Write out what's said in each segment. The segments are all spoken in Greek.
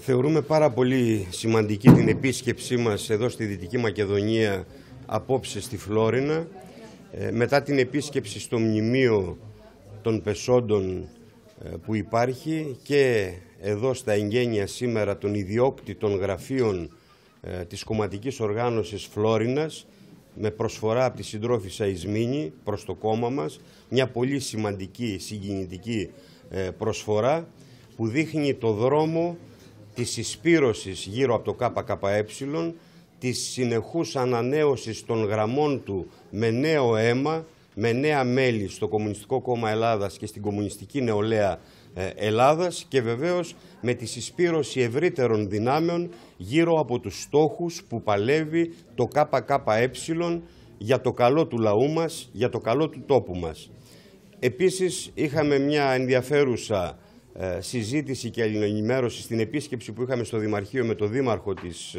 Θεωρούμε πάρα πολύ σημαντική την επίσκεψή μας εδώ στη Δυτική Μακεδονία απόψε στη Φλόρινα. Ε, μετά την επίσκεψη στο μνημείο των πεσόντων ε, που υπάρχει και εδώ στα εγγένεια σήμερα των ιδιόκτητων γραφείων ε, της κομματικής οργάνωσης Φλόρινας με προσφορά από τη συντρόφισσα Ισμήνη προς το κόμμα μας μια πολύ σημαντική συγκινητική προσφορά που δείχνει το δρόμο της συσπήρωσης γύρω από το ΚΚΕ, της συνεχούς ανανέωσης των γραμμών του με νέο αίμα, με νέα μέλη στο Κομμουνιστικό Κόμμα Ελλάδας και στην Κομμουνιστική Νεολαία ε, Ελλάδας και βεβαίως με τη συσπήρωση ευρύτερων δυνάμεων γύρω από τους στόχους που παλεύει το ΚΚΕ για το καλό του λαού μας, για το καλό του τόπου μας. Επίσης είχαμε μια ενδιαφέρουσα ε, συζήτηση και αλληλενημέρωση στην επίσκεψη που είχαμε στο Δημαρχείο με τον Δήμαρχο της,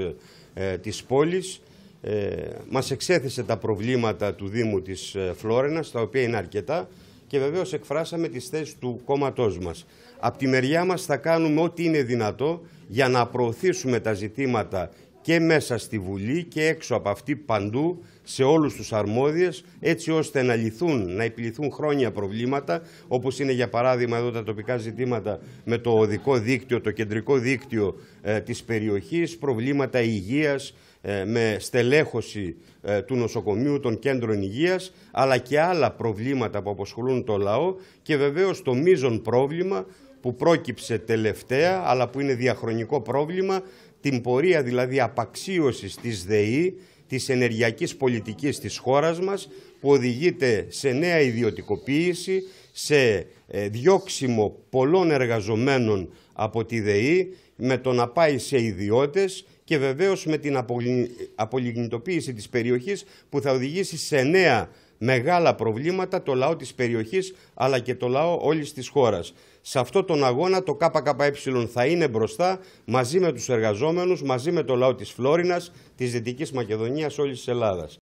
ε, της πόλης. Ε, μας εξέθεσε τα προβλήματα του Δήμου της Φλόρενας, τα οποία είναι αρκετά και βεβαίως εκφράσαμε τις θέσεις του κόμματός μας. Από τη μεριά μας θα κάνουμε ό,τι είναι δυνατό για να προωθήσουμε τα ζητήματα και μέσα στη Βουλή και έξω από αυτή παντού σε όλους τους αρμόδιες έτσι ώστε να λυθούν, να επιληθούν χρόνια προβλήματα όπως είναι για παράδειγμα εδώ τα τοπικά ζητήματα με το οδικό δίκτυο, το κεντρικό δίκτυο ε, της περιοχής, προβλήματα υγείας ε, με στελέχωση ε, του νοσοκομείου των κέντρων υγείας αλλά και άλλα προβλήματα που αποσχολούν το λαό και βεβαίως το μείζον πρόβλημα που πρόκυψε τελευταία αλλά που είναι διαχρονικό πρόβλημα την πορεία δηλαδή απαξίωσης της ΔΕΗ, της ενεργειακής πολιτικής της χώρας μας, που οδηγείται σε νέα ιδιωτικοποίηση, σε ε, διώξιμο πολλών εργαζομένων από τη ΔΕΗ, με το να πάει σε ιδιώτες και βεβαίως με την απολυγνητοποίηση της περιοχής που θα οδηγήσει σε νέα μεγάλα προβλήματα το λαό της περιοχής αλλά και το λαό όλης της χώρας. Σε αυτό τον αγώνα το ΚΚΕ θα είναι μπροστά μαζί με τους εργαζόμενους, μαζί με το λαό της Φλόρινας, της Δυτικής Μακεδονίας, όλης της Ελλάδας.